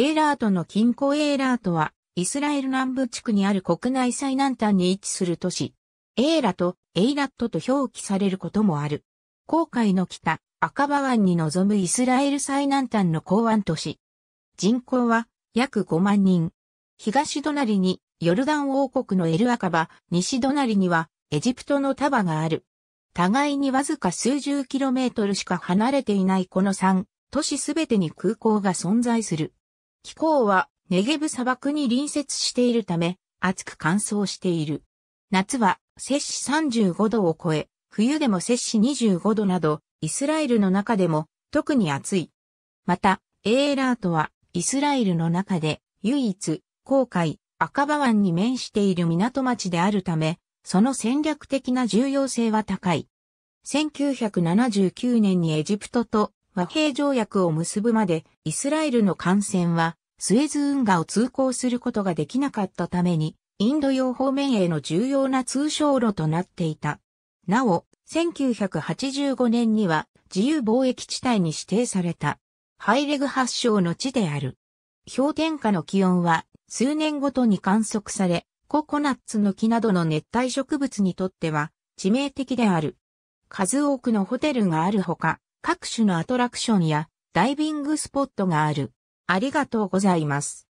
エーラートの近郊エーラートは、イスラエル南部地区にある国内最南端に位置する都市、エーラとエイラットと表記されることもある。航海の北、赤羽湾に臨むイスラエル最南端の港湾都市。人口は約5万人。東隣にヨルダン王国のエルアカバ、西隣にはエジプトのタバがある。互いにわずか数十キロメートルしか離れていないこの3都市すべてに空港が存在する。気候はネゲブ砂漠に隣接しているため、暑く乾燥している。夏は摂氏35度を超え、冬でも摂氏25度など、イスラエルの中でも特に暑い。また、エーラートはイスラエルの中で唯一、航海、赤羽湾に面している港町であるため、その戦略的な重要性は高い。1979年にエジプトと和平条約を結ぶまでイスラエルの艦船はスエズ運河を通行することができなかったためにインド洋方面への重要な通商路となっていた。なお、1985年には自由貿易地帯に指定されたハイレグ発祥の地である。氷点下の気温は数年ごとに観測され、ココナッツの木などの熱帯植物にとっては致命的である。数多くのホテルがあるほか、各種のアトラクションやダイビングスポットがある。ありがとうございます。